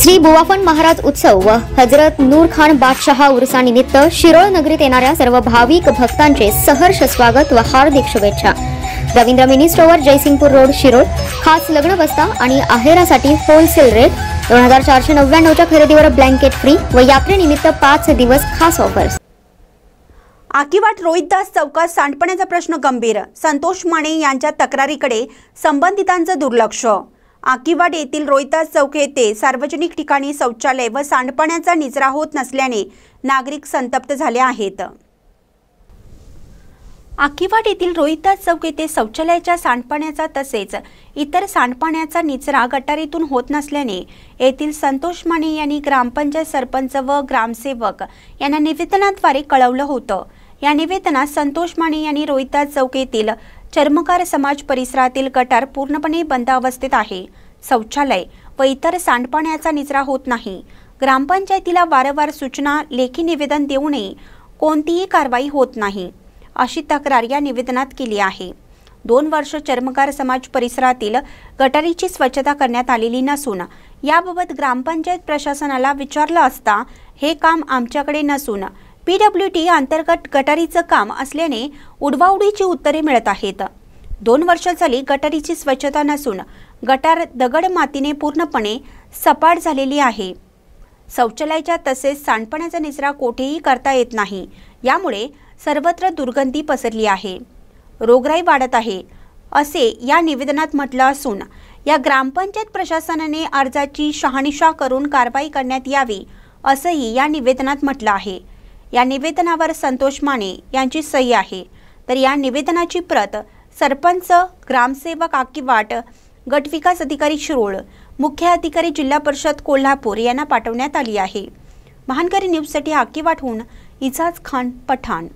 श्री भुवाफन महाराज उत्सव व हजरत नूर खान बादशहा निमित्त शिरोळ नगरीत येणाऱ्या सर्व भाविक भक्तांचे सहर्ष स्वागत व हार्दिक शुभेच्छा Ravindra mini store Jaysingpur road Shirol खास लग्न बस्ता आणि आहेरासाठी होलसेल रेट दोन हजार चारशे नव्याण्णवच्या खरेदीवर ब्लँकेट फ्री व निमित्त पाच दिवस खास ऑफर्स आकिवाट रोहितदास चौकात सांडपण्याचा प्रश्न गंभीर संतोष माने यांच्या तक्रारीकडे संबंधितांचं दुर्लक्ष आकिवाड येथील रोहितास चौक येथे सार्वजनिक ठिकाणी शौचालय व सांडपाण्याचा निचरा होत नसल्याने नागरिक संतप्त झाले आहेत आकिवाड येथील रोहितास चौक येथे शौचालयाच्या सांडपाण्याचा तसेच इतर सांडपाण्याचा निचरा गटारीतून होत नसल्याने येथील संतोष माने यांनी ग्रामपंचायत सरपंच व ग्रामसेवक यांना निवेदनाद्वारे कळवलं होतं या निवेदनात संतोष माने यांनी रोहितास चौक येथील चर्मकार समाज परिसरातील गटार पूर्णपणे बंद अवस्थेत आहे शौचालय व इतर सांडपाण्याचा निचरा होत नाही ग्रामपंचायतीला वारंवार सूचना लेखी निवेदन देऊनही कोणतीही कारवाई होत नाही अशी तक्रार या निवेदनात केली आहे दोन वर्ष चर्मकार समाज परिसरातील गटारीची स्वच्छता करण्यात आलेली नसून याबाबत ग्रामपंचायत प्रशासनाला विचारलं असता हे काम आमच्याकडे नसून टी अंतर्गत गटारीचं काम असल्याने उडवाउडीची उत्तरे मिळत आहेत दोन वर्ष झाली गटारीची स्वच्छता नसून गटार दगड मातीने पूर्णपणे सपाट झालेली आहे शौचालयाच्या तसेच सांडपाण्याचा निचरा कोठेही करता येत नाही यामुळे सर्वत्र दुर्गंधी पसरली आहे रोगराई वाढत आहे असे या निवेदनात म्हटलं असून या ग्रामपंचायत प्रशासनाने अर्जाची शहानिशा करून कारवाई करण्यात यावी असंही या निवेदनात म्हटलं आहे या निवेदनावर संतोष माने यांची सही आहे तर या निवेदनाची प्रत सरपंच ग्रामसेवक आकिवाट गटविकास अधिकारी शिरोळ मुख्य अधिकारी जिल्हा परिषद कोल्हापूर यांना पाठवण्यात आली आहे महानकरी न्यूजसाठी आकिवाटहून इजाज खान पठाण